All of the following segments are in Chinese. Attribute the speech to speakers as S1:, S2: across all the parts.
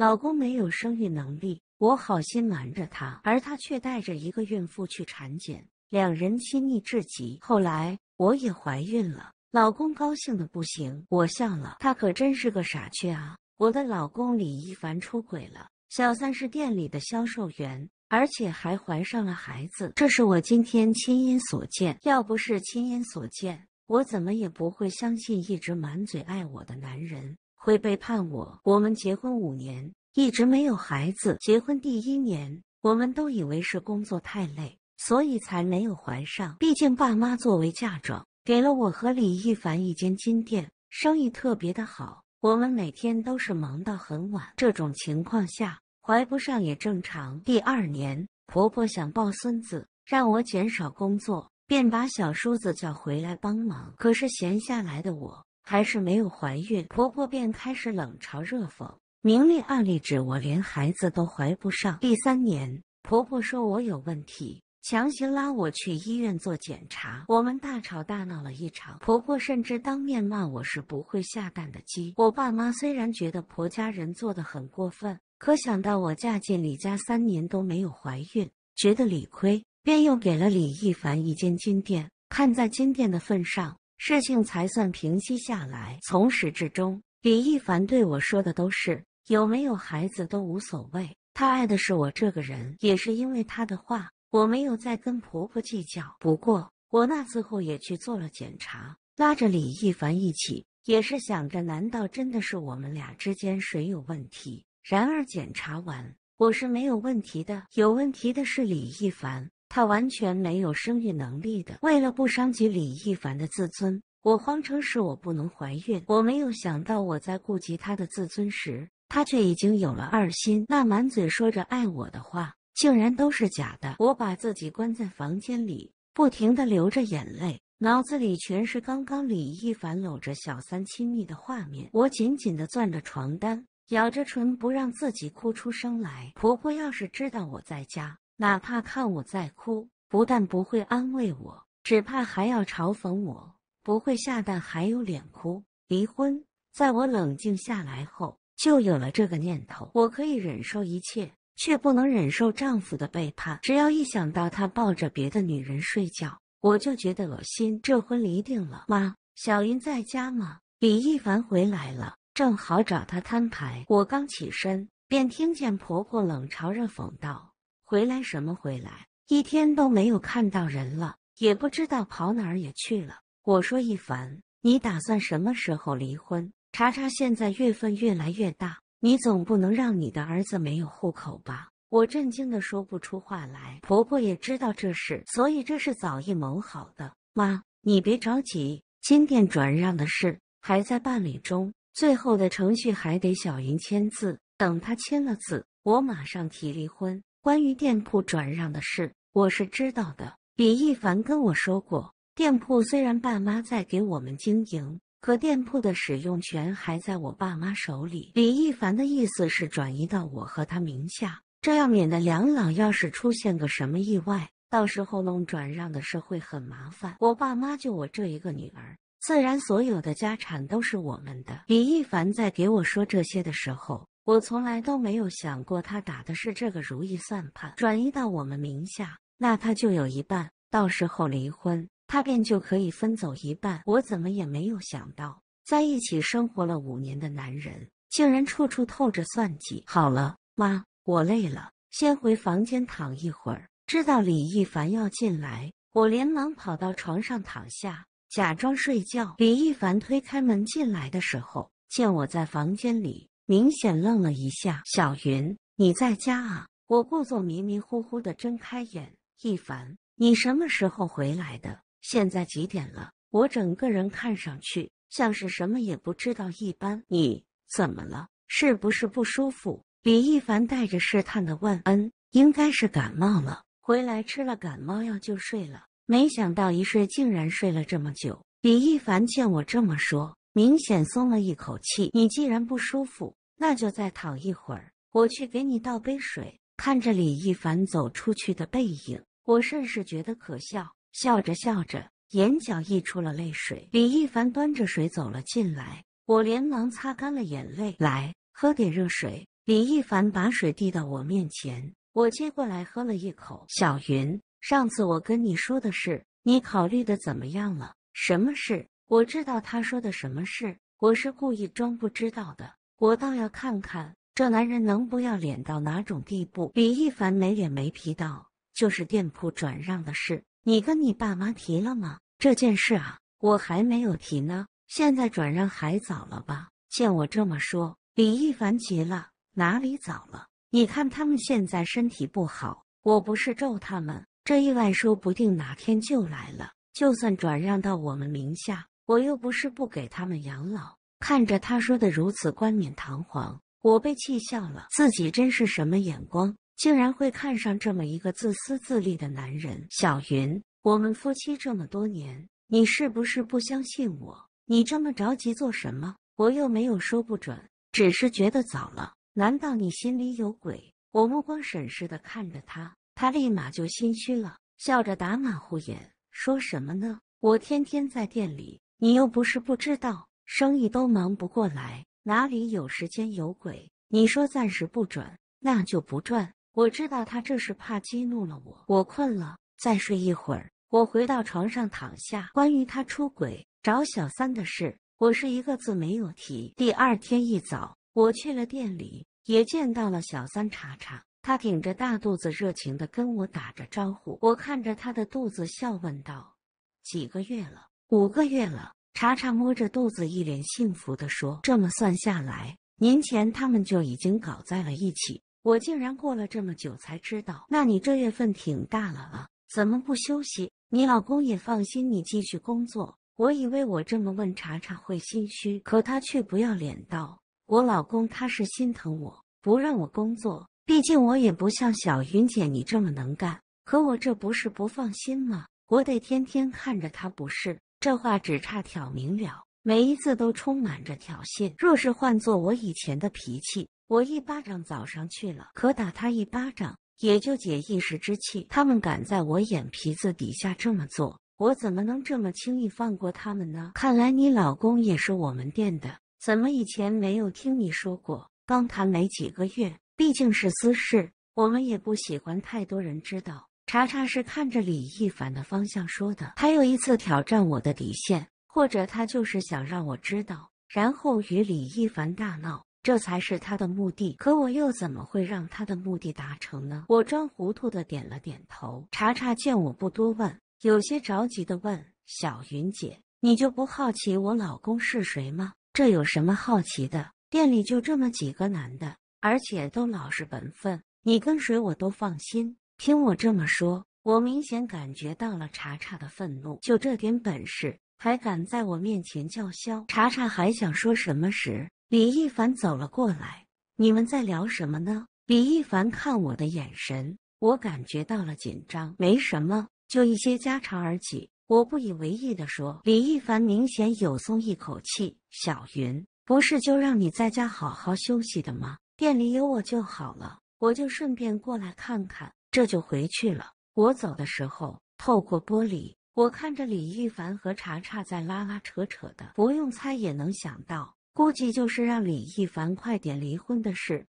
S1: 老公没有生育能力，我好心瞒着他，而他却带着一个孕妇去产检，两人亲密至极。后来我也怀孕了，老公高兴的不行，我笑了，他可真是个傻缺啊！我的老公李一凡出轨了，小三是店里的销售员，而且还怀上了孩子，这是我今天亲眼所见。要不是亲眼所见，我怎么也不会相信一直满嘴爱我的男人。会背叛我。我们结婚五年，一直没有孩子。结婚第一年，我们都以为是工作太累，所以才没有怀上。毕竟爸妈作为嫁妆，给了我和李一凡一间金店，生意特别的好，我们每天都是忙到很晚。这种情况下，怀不上也正常。第二年，婆婆想抱孙子，让我减少工作，便把小叔子叫回来帮忙。可是闲下来的我。还是没有怀孕，婆婆便开始冷嘲热讽，明里暗里指我连孩子都怀不上。第三年，婆婆说我有问题，强行拉我去医院做检查，我们大吵大闹了一场。婆婆甚至当面骂我是不会下蛋的鸡。我爸妈虽然觉得婆家人做的很过分，可想到我嫁进李家三年都没有怀孕，觉得理亏，便又给了李一凡一间金店。看在金店的份上。事情才算平息下来。从始至终，李一凡对我说的都是有没有孩子都无所谓，他爱的是我这个人。也是因为他的话，我没有再跟婆婆计较。不过，我那次后也去做了检查，拉着李一凡一起，也是想着，难道真的是我们俩之间谁有问题？然而，检查完，我是没有问题的，有问题的是李一凡。他完全没有生育能力的。为了不伤及李亦凡的自尊，我谎称是我不能怀孕。我没有想到，我在顾及他的自尊时，他却已经有了二心。那满嘴说着爱我的话，竟然都是假的。我把自己关在房间里，不停的流着眼泪，脑子里全是刚刚李亦凡搂着小三亲密的画面。我紧紧的攥着床单，咬着唇，不让自己哭出声来。婆婆要是知道我在家，哪怕看我在哭，不但不会安慰我，只怕还要嘲讽我不会下蛋还有脸哭。离婚，在我冷静下来后，就有了这个念头。我可以忍受一切，却不能忍受丈夫的背叛。只要一想到他抱着别的女人睡觉，我就觉得恶心。这婚离定了。妈，小云在家吗？李亦凡回来了，正好找他摊牌。我刚起身，便听见婆婆冷嘲热讽道。回来什么回来？一天都没有看到人了，也不知道跑哪儿也去了。我说一凡，你打算什么时候离婚？查查现在月份越来越大，你总不能让你的儿子没有户口吧？我震惊的说不出话来。婆婆也知道这事，所以这是早一谋好的。妈，你别着急，金店转让的事还在办理中，最后的程序还得小云签字。等他签了字，我马上提离婚。关于店铺转让的事，我是知道的。李一凡跟我说过，店铺虽然爸妈在给我们经营，可店铺的使用权还在我爸妈手里。李一凡的意思是转移到我和他名下，这样免得两老要是出现个什么意外，到时候弄转让的事会很麻烦。我爸妈就我这一个女儿，自然所有的家产都是我们的。李一凡在给我说这些的时候。我从来都没有想过，他打的是这个如意算盘，转移到我们名下，那他就有一半。到时候离婚，他便就可以分走一半。我怎么也没有想到，在一起生活了五年的男人，竟然处处透着算计。好了，妈，我累了，先回房间躺一会儿。知道李一凡要进来，我连忙跑到床上躺下，假装睡觉。李一凡推开门进来的时候，见我在房间里。明显愣了一下，小云，你在家啊？我故作迷迷糊糊的睁开眼。一凡，你什么时候回来的？现在几点了？我整个人看上去像是什么也不知道一般。你怎么了？是不是不舒服？李一凡带着试探的问。嗯，应该是感冒了。回来吃了感冒药就睡了。没想到一睡竟然睡了这么久。李一凡见我这么说，明显松了一口气。你既然不舒服。那就再躺一会儿，我去给你倒杯水。看着李一凡走出去的背影，我甚是觉得可笑，笑着笑着，眼角溢出了泪水。李一凡端着水走了进来，我连忙擦干了眼泪，来喝点热水。李一凡把水递到我面前，我接过来喝了一口。小云，上次我跟你说的事，你考虑的怎么样了？什么事？我知道他说的什么事，我是故意装不知道的。我倒要看看这男人能不要脸到哪种地步。李一凡没脸没皮道：“就是店铺转让的事，你跟你爸妈提了吗？这件事啊，我还没有提呢。现在转让还早了吧？”见我这么说，李一凡急了：“哪里早了？你看他们现在身体不好，我不是咒他们，这意外说不定哪天就来了。就算转让到我们名下，我又不是不给他们养老。”看着他说的如此冠冕堂皇，我被气笑了。自己真是什么眼光，竟然会看上这么一个自私自利的男人。小云，我们夫妻这么多年，你是不是不相信我？你这么着急做什么？我又没有说不准，只是觉得早了。难道你心里有鬼？我目光审视的看着他，他立马就心虚了，笑着打马虎眼，说什么呢？我天天在店里，你又不是不知道。生意都忙不过来，哪里有时间有鬼？你说暂时不准，那就不转。我知道他这是怕激怒了我。我困了，再睡一会儿。我回到床上躺下。关于他出轨找小三的事，我是一个字没有提。第二天一早，我去了店里，也见到了小三查查。她挺着大肚子，热情的跟我打着招呼。我看着她的肚子，笑问道：“几个月了？五个月了。”查查摸着肚子，一脸幸福的说：“这么算下来，年前他们就已经搞在了一起。我竟然过了这么久才知道。那你这月份挺大了啊？怎么不休息？你老公也放心你继续工作？我以为我这么问查查会心虚，可他却不要脸道：我老公他是心疼我，不让我工作。毕竟我也不像小云姐你这么能干。可我这不是不放心吗？我得天天看着他，不是？”这话只差挑明了，每一字都充满着挑衅。若是换做我以前的脾气，我一巴掌早上去了，可打他一巴掌也就解一时之气。他们敢在我眼皮子底下这么做，我怎么能这么轻易放过他们呢？看来你老公也是我们店的，怎么以前没有听你说过？刚谈没几个月，毕竟是私事，我们也不喜欢太多人知道。查查是看着李一凡的方向说的。他又一次挑战我的底线，或者他就是想让我知道，然后与李一凡大闹，这才是他的目的。可我又怎么会让他的目的达成呢？我装糊涂的点了点头。查查见我不多问，有些着急的问：“小云姐，你就不好奇我老公是谁吗？这有什么好奇的？店里就这么几个男的，而且都老实本分，你跟谁我都放心。”听我这么说，我明显感觉到了查查的愤怒。就这点本事，还敢在我面前叫嚣？查查还想说什么时，李一凡走了过来。你们在聊什么呢？李一凡看我的眼神，我感觉到了紧张。没什么，就一些家常而已。我不以为意的说。李一凡明显有松一口气。小云，不是就让你在家好好休息的吗？店里有我就好了，我就顺便过来看看。这就回去了。我走的时候，透过玻璃，我看着李一凡和茶茶在拉拉扯扯的。不用猜也能想到，估计就是让李一凡快点离婚的事。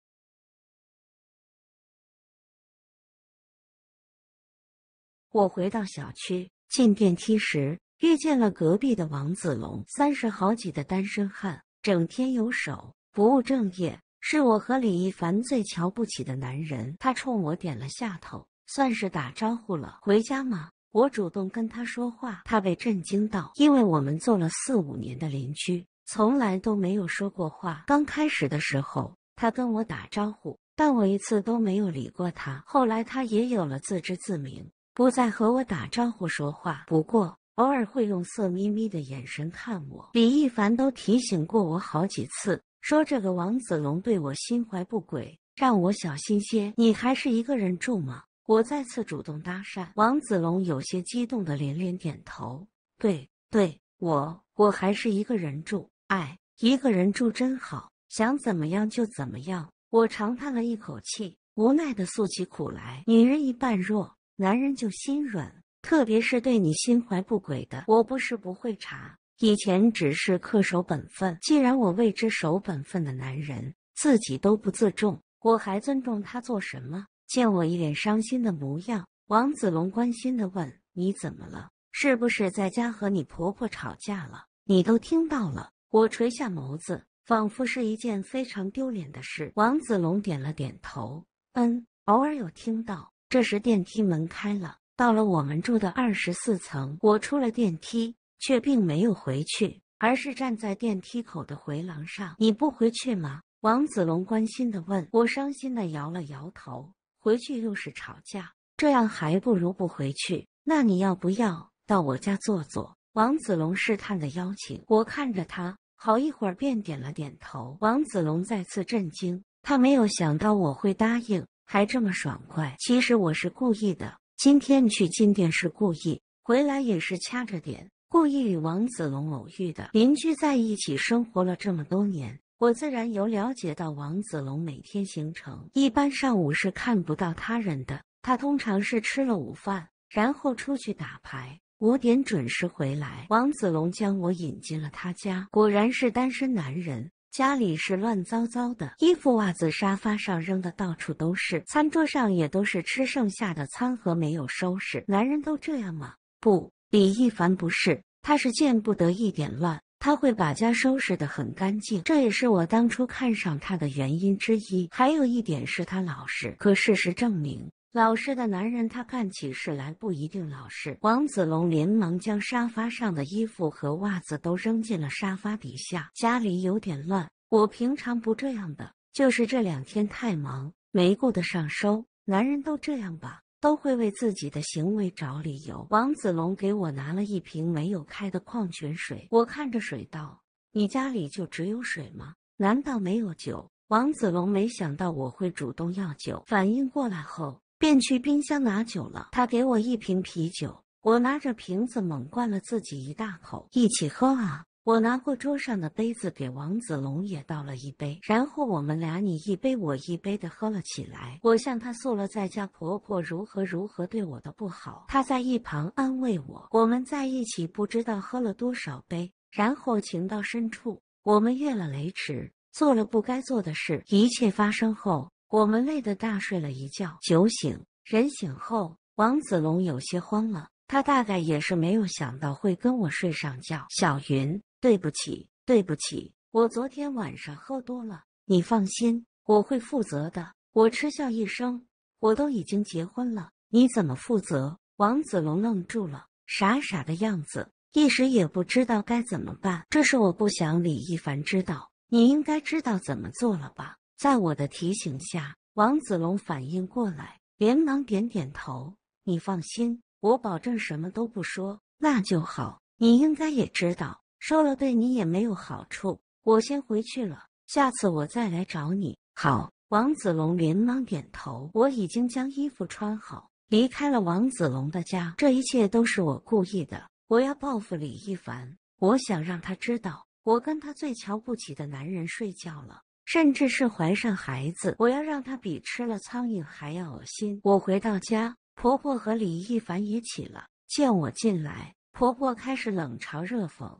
S1: 我回到小区，进电梯时遇见了隔壁的王子龙，三十好几的单身汉，整天游手不务正业。是我和李一凡最瞧不起的男人。他冲我点了下头，算是打招呼了。回家吗？我主动跟他说话。他被震惊到，因为我们做了四五年的邻居，从来都没有说过话。刚开始的时候，他跟我打招呼，但我一次都没有理过他。后来他也有了自知自明，不再和我打招呼说话，不过偶尔会用色眯眯的眼神看我。李一凡都提醒过我好几次。说这个王子龙对我心怀不轨，让我小心些。你还是一个人住吗？我再次主动搭讪，王子龙有些激动的连连点头。对对，我我还是一个人住。哎，一个人住真好，想怎么样就怎么样。我长叹了一口气，无奈的诉起苦来。女人一半弱，男人就心软，特别是对你心怀不轨的，我不是不会查。以前只是恪守本分，既然我为之守本分的男人自己都不自重，我还尊重他做什么？见我一脸伤心的模样，王子龙关心的问：“你怎么了？是不是在家和你婆婆吵架了？你都听到了？”我垂下眸子，仿佛是一件非常丢脸的事。王子龙点了点头：“嗯，偶尔有听到。”这时电梯门开了，到了我们住的二十四层，我出了电梯。却并没有回去，而是站在电梯口的回廊上。你不回去吗？王子龙关心的问。我伤心的摇了摇头。回去又是吵架，这样还不如不回去。那你要不要到我家坐坐？王子龙试探的邀请。我看着他，好一会儿便点了点头。王子龙再次震惊，他没有想到我会答应，还这么爽快。其实我是故意的，今天去金店是故意，回来也是掐着点。故意与王子龙偶遇的邻居在一起生活了这么多年，我自然有了解到王子龙每天行程。一般上午是看不到他人的，他通常是吃了午饭，然后出去打牌，五点准时回来。王子龙将我引进了他家，果然是单身男人，家里是乱糟糟的，衣服、袜子、沙发上扔的到处都是，餐桌上也都是吃剩下的餐盒没有收拾。男人都这样吗？不。李一凡不是，他是见不得一点乱，他会把家收拾得很干净，这也是我当初看上他的原因之一。还有一点是他老实，可事实证明，老实的男人他干起事来不一定老实。王子龙连忙将沙发上的衣服和袜子都扔进了沙发底下，家里有点乱，我平常不这样的，就是这两天太忙，没顾得上收。男人都这样吧。都会为自己的行为找理由。王子龙给我拿了一瓶没有开的矿泉水，我看着水道：“你家里就只有水吗？难道没有酒？”王子龙没想到我会主动要酒，反应过来后便去冰箱拿酒了。他给我一瓶啤酒，我拿着瓶子猛灌了自己一大口。一起喝啊！我拿过桌上的杯子，给王子龙也倒了一杯，然后我们俩你一杯我一杯的喝了起来。我向他诉了在家婆婆如何如何对我的不好，他在一旁安慰我。我们在一起不知道喝了多少杯，然后情到深处，我们越了雷池，做了不该做的事。一切发生后，我们累得大睡了一觉。酒醒人醒后，王子龙有些慌了，他大概也是没有想到会跟我睡上觉，小云。对不起，对不起，我昨天晚上喝多了。你放心，我会负责的。我嗤笑一声，我都已经结婚了，你怎么负责？王子龙愣住了，傻傻的样子，一时也不知道该怎么办。这是我不想李一凡知道，你应该知道怎么做了吧？在我的提醒下，王子龙反应过来，连忙点点头。你放心，我保证什么都不说。那就好，你应该也知道。说了对你也没有好处，我先回去了，下次我再来找你。好，王子龙连忙点头。我已经将衣服穿好，离开了王子龙的家。这一切都是我故意的，我要报复李一凡，我想让他知道我跟他最瞧不起的男人睡觉了，甚至是怀上孩子。我要让他比吃了苍蝇还要恶心。我回到家，婆婆和李一凡也起了，见我进来，婆婆开始冷嘲热讽。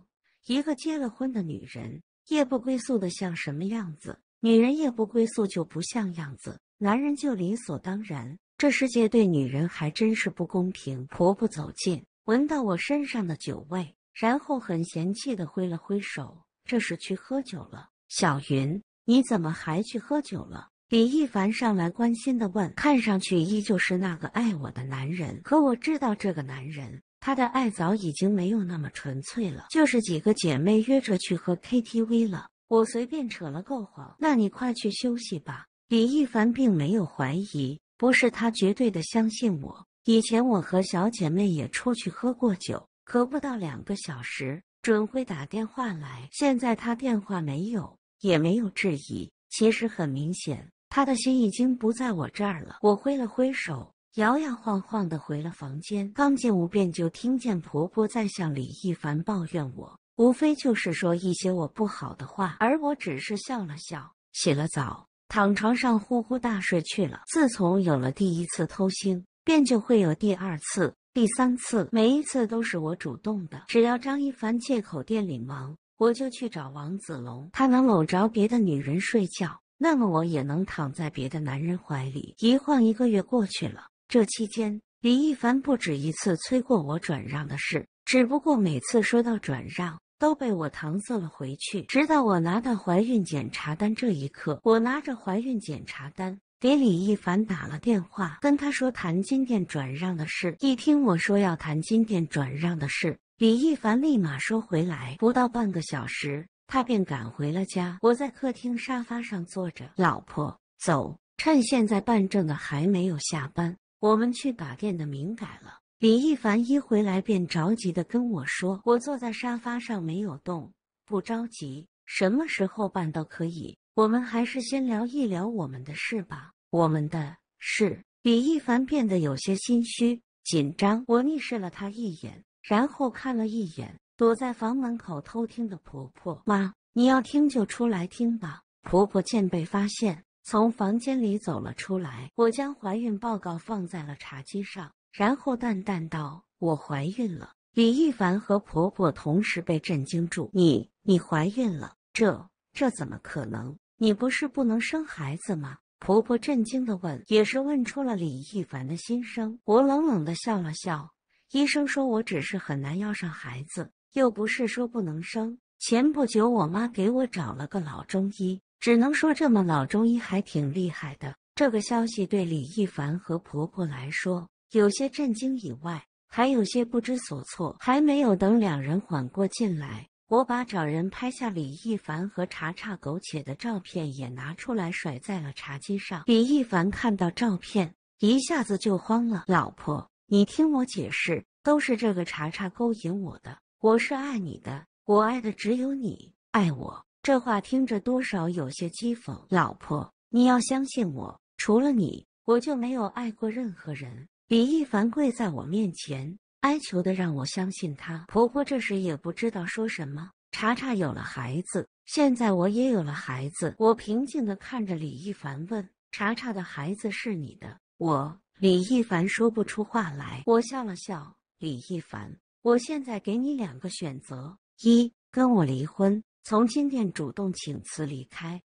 S1: 一个结了婚的女人夜不归宿的像什么样子？女人夜不归宿就不像样子，男人就理所当然。这世界对女人还真是不公平。婆婆走近，闻到我身上的酒味，然后很嫌弃的挥了挥手：“这是去喝酒了。”小云，你怎么还去喝酒了？李一凡上来关心的问，看上去依旧是那个爱我的男人，可我知道这个男人。他的爱早已经没有那么纯粹了，就是几个姐妹约着去喝 KTV 了。我随便扯了个谎，那你快去休息吧。李一凡并没有怀疑，不是他绝对的相信我。以前我和小姐妹也出去喝过酒，可不到两个小时准会打电话来。现在他电话没有，也没有质疑。其实很明显，他的心已经不在我这儿了。我挥了挥手。摇摇晃晃的回了房间，刚进屋便就听见婆婆在向李一凡抱怨我，无非就是说一些我不好的话，而我只是笑了笑，洗了澡，躺床上呼呼大睡去了。自从有了第一次偷腥，便就会有第二次、第三次，每一次都是我主动的。只要张一凡借口店里忙，我就去找王子龙。他能搂着别的女人睡觉，那么我也能躺在别的男人怀里。一晃一个月过去了。这期间，李一凡不止一次催过我转让的事，只不过每次说到转让，都被我搪塞了回去。直到我拿到怀孕检查单这一刻，我拿着怀孕检查单给李一凡打了电话，跟他说谈金店转让的事。一听我说要谈金店转让的事，李一凡立马说回来。不到半个小时，他便赶回了家。我在客厅沙发上坐着，老婆，走，趁现在办证的还没有下班。我们去把店的名改了。李一凡一回来便着急的跟我说：“我坐在沙发上没有动，不着急，什么时候办都可以。我们还是先聊一聊我们的事吧。我们的事。”李一凡变得有些心虚、紧张。我睨视了他一眼，然后看了一眼躲在房门口偷听的婆婆：“妈，你要听就出来听吧。”婆婆见被发现。从房间里走了出来，我将怀孕报告放在了茶几上，然后淡淡道：“我怀孕了。”李一凡和婆婆同时被震惊住：“你你怀孕了？这这怎么可能？你不是不能生孩子吗？”婆婆震惊的问，也是问出了李一凡的心声。我冷冷的笑了笑：“医生说我只是很难要上孩子，又不是说不能生。”前不久，我妈给我找了个老中医。只能说这么老中医还挺厉害的。这个消息对李一凡和婆婆来说，有些震惊以外，还有些不知所措。还没有等两人缓过劲来，我把找人拍下李一凡和查查苟且的照片也拿出来甩在了茶几上。李一凡看到照片，一下子就慌了。老婆，你听我解释，都是这个查查勾引我的，我是爱你的，我爱的只有你，爱我。这话听着多少有些讥讽。老婆，你要相信我，除了你，我就没有爱过任何人。李一凡跪在我面前，哀求的让我相信他。婆婆这时也不知道说什么。查查有了孩子，现在我也有了孩子。我平静的看着李一凡，问：“查查的孩子是你的？”我，李一凡说不出话来。我笑了笑。李一凡，我现在给你两个选择：一，跟我离婚。从金店主动请辞离开，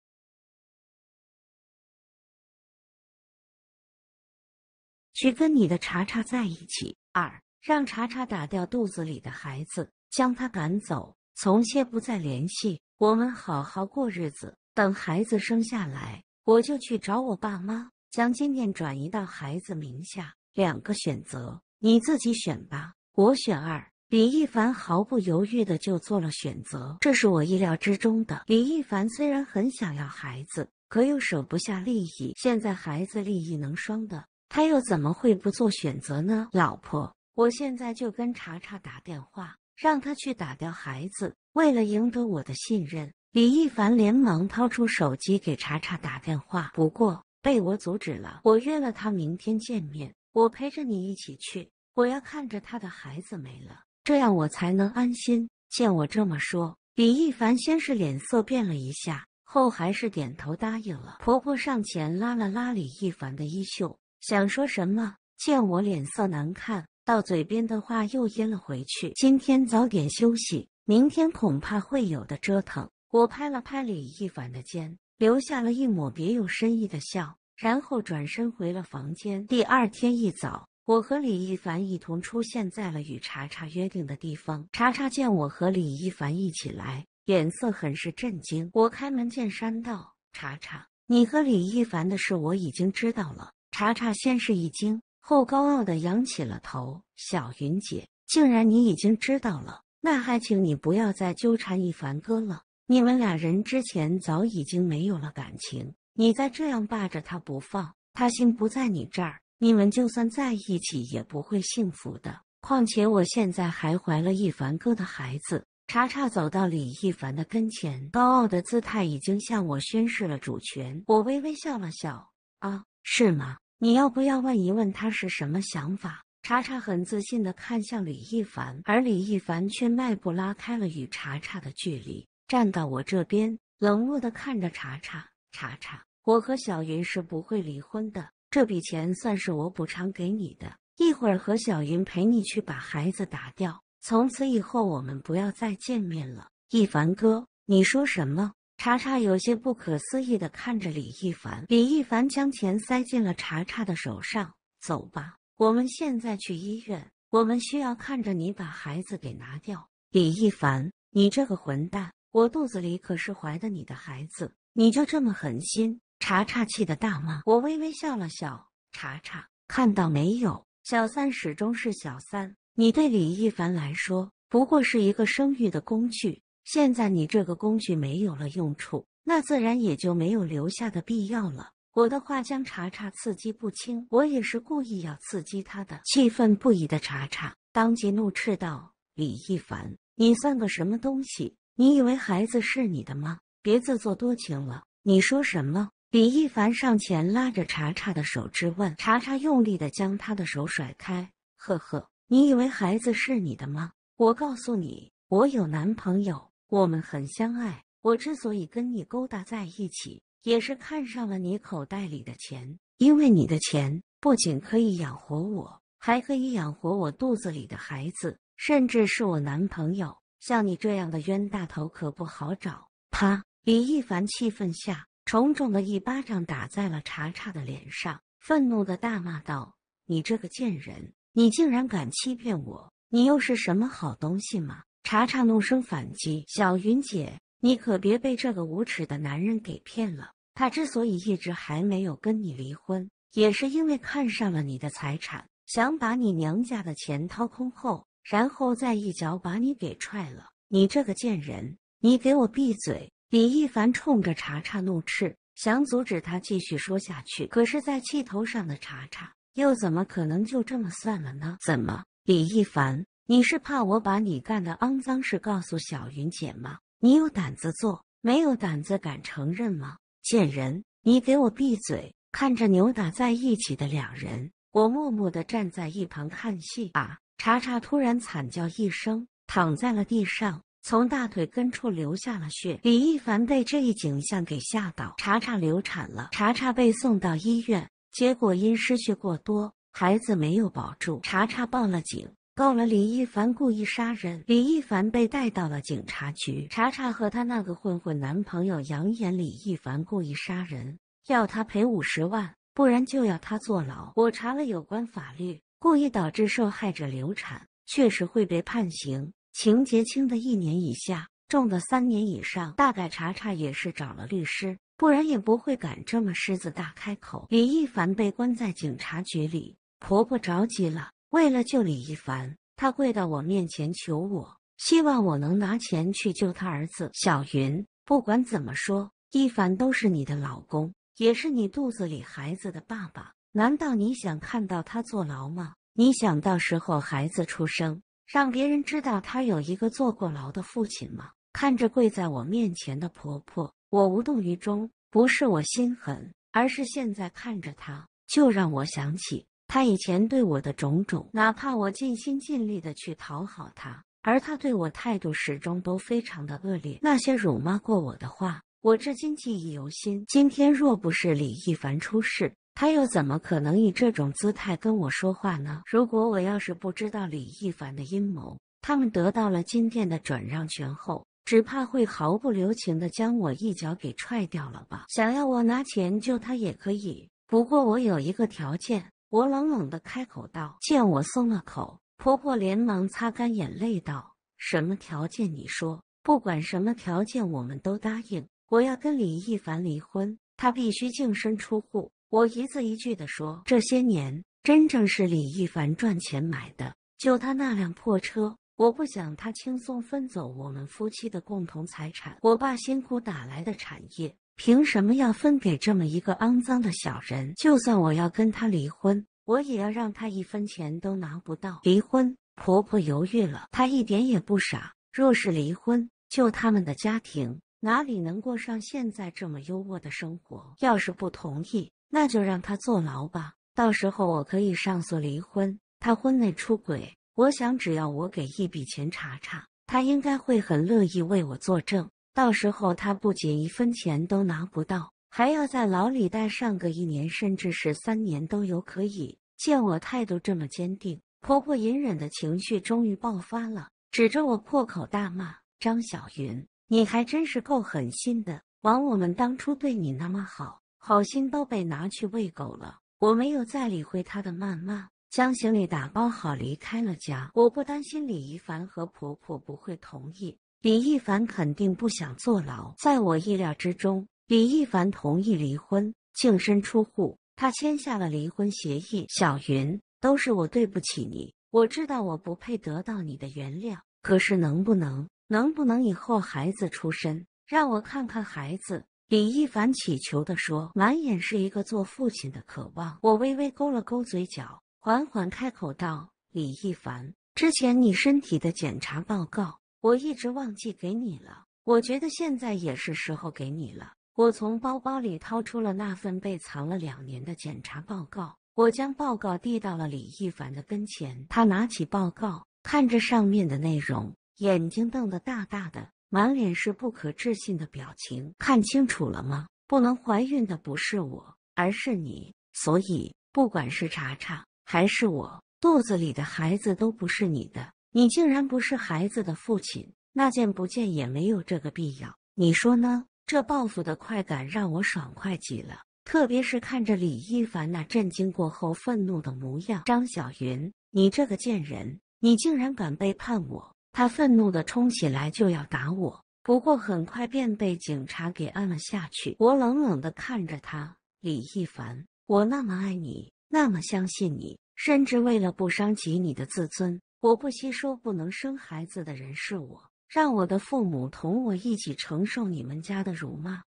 S1: 去跟你的茶茶在一起。二，让茶茶打掉肚子里的孩子，将他赶走，从先不再联系。我们好好过日子，等孩子生下来，我就去找我爸妈，将金店转移到孩子名下。两个选择，你自己选吧。我选二。李一凡毫不犹豫的就做了选择，这是我意料之中的。李一凡虽然很想要孩子，可又舍不下利益，现在孩子利益能双的，他又怎么会不做选择呢？老婆，我现在就跟查查打电话，让他去打掉孩子。为了赢得我的信任，李一凡连忙掏出手机给查查打电话，不过被我阻止了。我约了他明天见面，我陪着你一起去，我要看着他的孩子没了。这样我才能安心。见我这么说，李一凡先是脸色变了一下，后还是点头答应了。婆婆上前拉了拉李一凡的衣袖，想说什么，见我脸色难看，到嘴边的话又咽了回去。今天早点休息，明天恐怕会有的折腾。我拍了拍李一凡的肩，留下了一抹别有深意的笑，然后转身回了房间。第二天一早。我和李一凡一同出现在了与查查约定的地方。查查见我和李一凡一起来，脸色很是震惊。我开门见山道：“查查，你和李一凡的事我已经知道了。”查查先是一惊，后高傲的扬起了头：“小云姐，竟然你已经知道了，那还请你不要再纠缠一凡哥了。你们俩人之前早已经没有了感情，你再这样霸着他不放，他心不在你这儿。”你们就算在一起也不会幸福的。况且我现在还怀了易凡哥的孩子。查查走到李易凡的跟前，高傲的姿态已经向我宣示了主权。我微微笑了笑：“啊，是吗？你要不要问一问他是什么想法？”查查很自信的看向李一凡，而李一凡却迈步拉开了与查查的距离，站到我这边，冷漠的看着查查。查查，我和小云是不会离婚的。这笔钱算是我补偿给你的。一会儿和小云陪你去把孩子打掉，从此以后我们不要再见面了。一凡哥，你说什么？查查有些不可思议的看着李一凡。李一凡将钱塞进了查查的手上。走吧，我们现在去医院。我们需要看着你把孩子给拿掉。李一凡，你这个混蛋！我肚子里可是怀的你的孩子，你就这么狠心？查查气得大骂，我微微笑了笑。查查，看到没有，小三始终是小三。你对李一凡来说，不过是一个生育的工具。现在你这个工具没有了用处，那自然也就没有留下的必要了。我的话将查查刺激不轻，我也是故意要刺激他的。气愤不已的查查当即怒斥道：“李一凡，你算个什么东西？你以为孩子是你的吗？别自作多情了。你说什么？”李亦凡上前拉着查查的手质问，查查用力的将他的手甩开。呵呵，你以为孩子是你的吗？我告诉你，我有男朋友，我们很相爱。我之所以跟你勾搭在一起，也是看上了你口袋里的钱。因为你的钱不仅可以养活我，还可以养活我肚子里的孩子，甚至是我男朋友。像你这样的冤大头可不好找。啪！李亦凡气愤下。重重的一巴掌打在了查查的脸上，愤怒的大骂道：“你这个贱人，你竟然敢欺骗我！你又是什么好东西吗？”查查怒声反击：“小云姐，你可别被这个无耻的男人给骗了。他之所以一直还没有跟你离婚，也是因为看上了你的财产，想把你娘家的钱掏空后，然后再一脚把你给踹了。你这个贱人，你给我闭嘴！”李一凡冲着查查怒斥，想阻止他继续说下去。可是，在气头上的查查，又怎么可能就这么算了呢？怎么，李一凡，你是怕我把你干的肮脏事告诉小云姐吗？你有胆子做，没有胆子敢承认吗？贱人，你给我闭嘴！看着扭打在一起的两人，我默默的站在一旁看戏。啊！查查突然惨叫一声，躺在了地上。从大腿根处流下了血，李一凡被这一景象给吓到。查查流产了，查查被送到医院，结果因失血过多，孩子没有保住。查查报了警，告了李一凡故意杀人。李一凡被带到了警察局，查查和她那个混混男朋友扬言李一凡故意杀人，要他赔五十万，不然就要他坐牢。我查了有关法律，故意导致受害者流产确实会被判刑。情节轻的一年以下，重的三年以上。大概查查也是找了律师，不然也不会敢这么狮子大开口。李一凡被关在警察局里，婆婆着急了。为了救李一凡，她跪到我面前求我，希望我能拿钱去救她儿子小云。不管怎么说，一凡都是你的老公，也是你肚子里孩子的爸爸。难道你想看到他坐牢吗？你想到时候孩子出生？让别人知道她有一个坐过牢的父亲吗？看着跪在我面前的婆婆，我无动于衷。不是我心狠，而是现在看着她，就让我想起她以前对我的种种。哪怕我尽心尽力的去讨好她，而她对我态度始终都非常的恶劣。那些辱骂过我的话，我至今记忆犹新。今天若不是李一凡出事，他又怎么可能以这种姿态跟我说话呢？如果我要是不知道李亦凡的阴谋，他们得到了金店的转让权后，只怕会毫不留情地将我一脚给踹掉了吧？想要我拿钱救他也可以，不过我有一个条件。我冷冷地开口道。见我松了口，婆婆连忙擦干眼泪道：“什么条件？你说，不管什么条件，我们都答应。我要跟李亦凡离婚，他必须净身出户。”我一字一句地说：“这些年真正是李一凡赚钱买的，就他那辆破车，我不想他轻松分走我们夫妻的共同财产。我爸辛苦打来的产业，凭什么要分给这么一个肮脏的小人？就算我要跟他离婚，我也要让他一分钱都拿不到。”离婚，婆婆犹豫了，她一点也不傻。若是离婚，就他们的家庭哪里能过上现在这么优渥的生活？要是不同意。那就让他坐牢吧，到时候我可以上诉离婚。他婚内出轨，我想只要我给一笔钱查查，他应该会很乐意为我作证。到时候他不仅一分钱都拿不到，还要在牢里待上个一年，甚至是三年都有。可以，见我态度这么坚定，婆婆隐忍的情绪终于爆发了，指着我破口大骂：“张小云，你还真是够狠心的，枉我们当初对你那么好。”好心都被拿去喂狗了。我没有再理会他的谩骂，将行李打包好离开了家。我不担心李一凡和婆婆不会同意，李一凡肯定不想坐牢，在我意料之中。李一凡同意离婚，净身出户。他签下了离婚协议。小云，都是我对不起你，我知道我不配得到你的原谅。可是，能不能，能不能以后孩子出生，让我看看孩子？李一凡乞求的说，满眼是一个做父亲的渴望。我微微勾了勾嘴角，缓缓开口道：“李一凡，之前你身体的检查报告，我一直忘记给你了。我觉得现在也是时候给你了。”我从包包里掏出了那份被藏了两年的检查报告，我将报告递到了李一凡的跟前。他拿起报告，看着上面的内容，眼睛瞪得大大的。满脸是不可置信的表情，看清楚了吗？不能怀孕的不是我，而是你。所以，不管是查查还是我肚子里的孩子，都不是你的。你竟然不是孩子的父亲，那见不见也没有这个必要。你说呢？这报复的快感让我爽快极了，特别是看着李一凡那震惊过后愤怒的模样。张小云，你这个贱人，你竟然敢背叛我！他愤怒的冲起来就要打我，不过很快便被警察给按了下去。我冷冷的看着他，李一凡，我那么爱你，那么相信你，甚至为了不伤及你的自尊，我不惜说不能生孩子的人是我，让我的父母同我一起承受你们家的辱骂。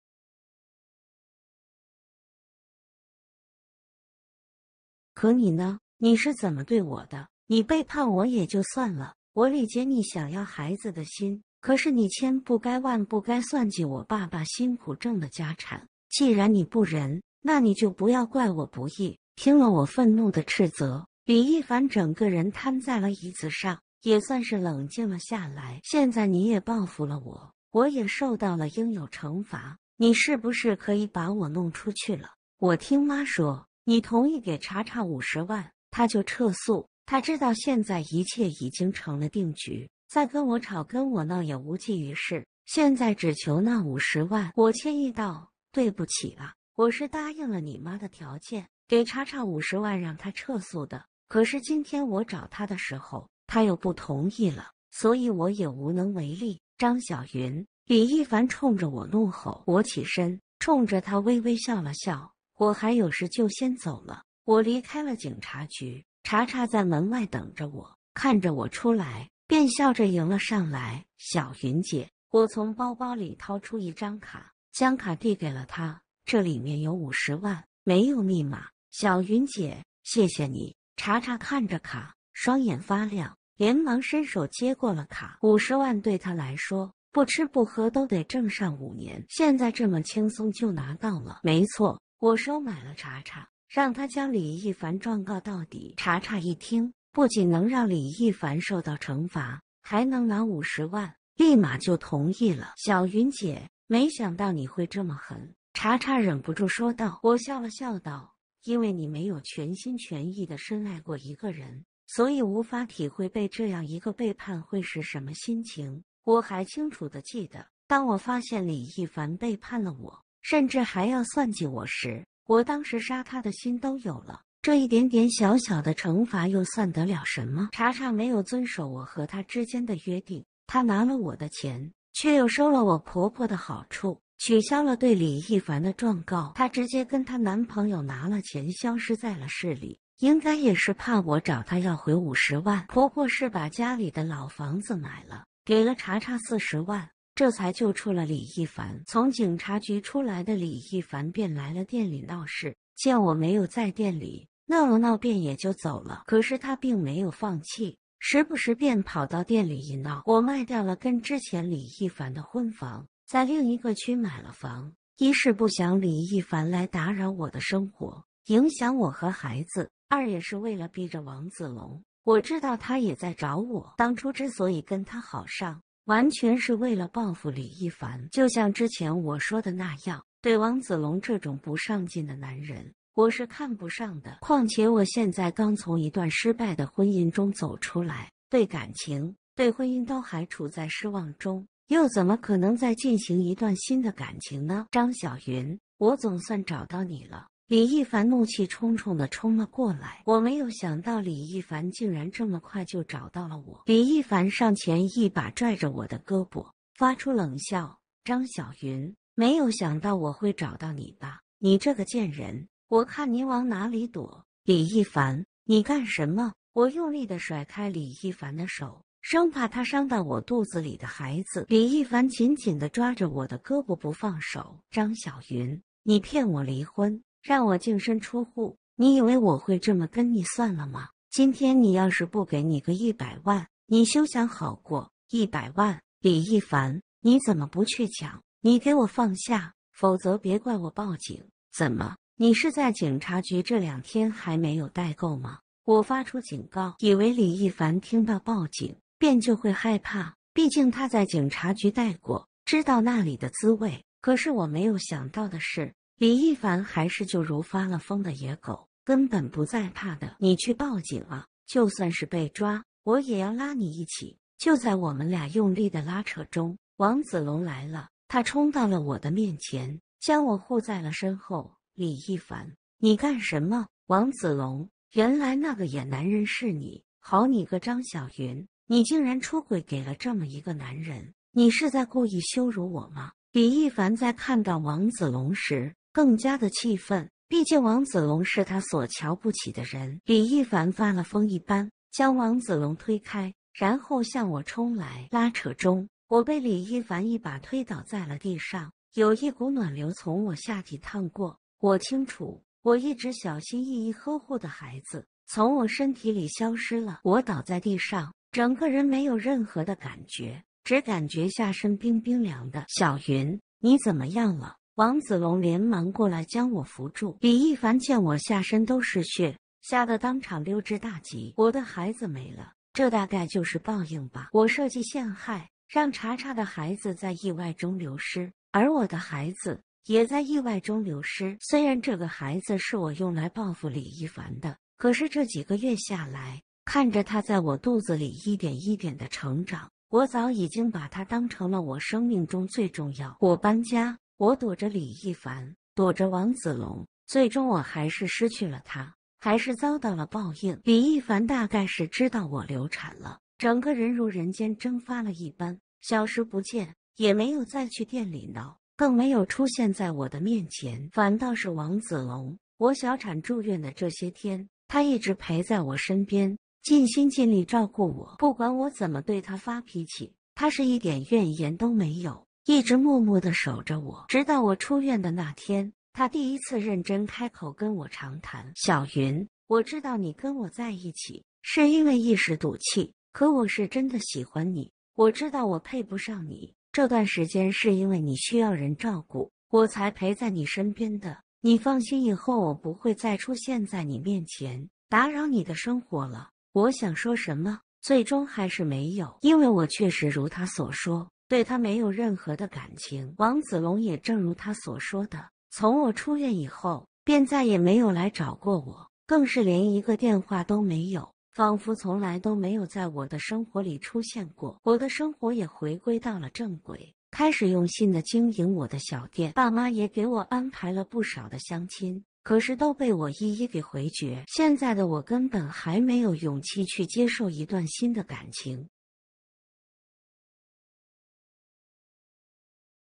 S1: 可你呢？你是怎么对我的？你背叛我也就算了。我理解你想要孩子的心，可是你千不该万不该算计我爸爸辛苦挣的家产。既然你不仁，那你就不要怪我不义。听了我愤怒的斥责，李一凡整个人瘫在了椅子上，也算是冷静了下来。现在你也报复了我，我也受到了应有惩罚。你是不是可以把我弄出去了？我听妈说，你同意给查查五十万，他就撤诉。他知道现在一切已经成了定局，再跟我吵跟我闹也无济于事。现在只求那五十万。我歉意道：“对不起啊，我是答应了你妈的条件，给查查五十万，让他撤诉的。可是今天我找他的时候，他又不同意了，所以我也无能为力。”张小云、李一凡冲着我怒吼。我起身，冲着他微微笑了笑。我还有事，就先走了。我离开了警察局。查查在门外等着我，看着我出来，便笑着迎了上来。小云姐，我从包包里掏出一张卡，将卡递给了她。这里面有五十万，没有密码。小云姐，谢谢你。查查看着卡，双眼发亮，连忙伸手接过了卡。五十万对他来说，不吃不喝都得挣上五年，现在这么轻松就拿到了。没错，我收买了查查。让他将李一凡状告到底。查查一听，不仅能让李一凡受到惩罚，还能拿五十万，立马就同意了。小云姐，没想到你会这么狠，查查忍不住说道。我笑了笑道：“因为你没有全心全意的深爱过一个人，所以无法体会被这样一个背叛会是什么心情。我还清楚的记得，当我发现李一凡背叛了我，甚至还要算计我时。”我当时杀他的心都有了，这一点点小小的惩罚又算得了什么？查查没有遵守我和他之间的约定，他拿了我的钱，却又收了我婆婆的好处，取消了对李一凡的状告，他直接跟她男朋友拿了钱，消失在了市里，应该也是怕我找他要回五十万。婆婆是把家里的老房子买了，给了查查四十万。这才救出了李一凡。从警察局出来的李一凡便来了店里闹事，见我没有在店里闹了闹，便也就走了。可是他并没有放弃，时不时便跑到店里一闹。我卖掉了跟之前李一凡的婚房，在另一个区买了房。一是不想李一凡来打扰我的生活，影响我和孩子；二也是为了逼着王子龙。我知道他也在找我。当初之所以跟他好上。完全是为了报复李一凡，就像之前我说的那样，对王子龙这种不上进的男人，我是看不上的。况且我现在刚从一段失败的婚姻中走出来，对感情、对婚姻都还处在失望中，又怎么可能再进行一段新的感情呢？张小云，我总算找到你了。李一凡怒气冲冲的冲了过来，我没有想到李一凡竟然这么快就找到了我。李一凡上前一把拽着我的胳膊，发出冷笑：“张小云，没有想到我会找到你吧？你这个贱人，我看你往哪里躲！”李一凡，你干什么？我用力的甩开李一凡的手，生怕他伤到我肚子里的孩子。李一凡紧紧地抓着我的胳膊不放手：“张小云，你骗我离婚！”让我净身出户？你以为我会这么跟你算了吗？今天你要是不给你个一百万，你休想好过！一百万，李亦凡，你怎么不去抢？你给我放下，否则别怪我报警！怎么，你是在警察局这两天还没有待够吗？我发出警告，以为李亦凡听到报警便就会害怕，毕竟他在警察局待过，知道那里的滋味。可是我没有想到的是。李一凡还是就如发了疯的野狗，根本不在怕的。你去报警啊！就算是被抓，我也要拉你一起。就在我们俩用力的拉扯中，王子龙来了，他冲到了我的面前，将我护在了身后。李一凡，你干什么？王子龙，原来那个野男人是你！好你个张小云，你竟然出轨给了这么一个男人，你是在故意羞辱我吗？李一凡在看到王子龙时。更加的气愤，毕竟王子龙是他所瞧不起的人。李一凡发了疯一般，将王子龙推开，然后向我冲来。拉扯中，我被李一凡一把推倒在了地上，有一股暖流从我下体烫过。我清楚，我一直小心翼翼呵护的孩子，从我身体里消失了。我倒在地上，整个人没有任何的感觉，只感觉下身冰冰凉的。小云，你怎么样了？王子龙连忙过来将我扶住。李一凡见我下身都是血，吓得当场溜之大吉。我的孩子没了，这大概就是报应吧。我设计陷害，让查查的孩子在意外中流失，而我的孩子也在意外中流失。虽然这个孩子是我用来报复李一凡的，可是这几个月下来，看着他在我肚子里一点一点的成长，我早已经把他当成了我生命中最重要。我搬家。我躲着李一凡，躲着王子龙，最终我还是失去了他，还是遭到了报应。李一凡大概是知道我流产了，整个人如人间蒸发了一般，消失不见，也没有再去店里闹，更没有出现在我的面前。反倒是王子龙，我小产住院的这些天，他一直陪在我身边，尽心尽力照顾我，不管我怎么对他发脾气，他是一点怨言都没有。一直默默的守着我，直到我出院的那天，他第一次认真开口跟我长谈。小云，我知道你跟我在一起是因为一时赌气，可我是真的喜欢你。我知道我配不上你，这段时间是因为你需要人照顾，我才陪在你身边的。你放心，以后我不会再出现在你面前打扰你的生活了。我想说什么，最终还是没有，因为我确实如他所说。对他没有任何的感情。王子龙也正如他所说的，从我出院以后，便再也没有来找过我，更是连一个电话都没有，仿佛从来都没有在我的生活里出现过。我的生活也回归到了正轨，开始用心的经营我的小店。爸妈也给我安排了不少的相亲，可是都被我一一给回绝。现在的我根本还没有勇气去接受一段新的感情。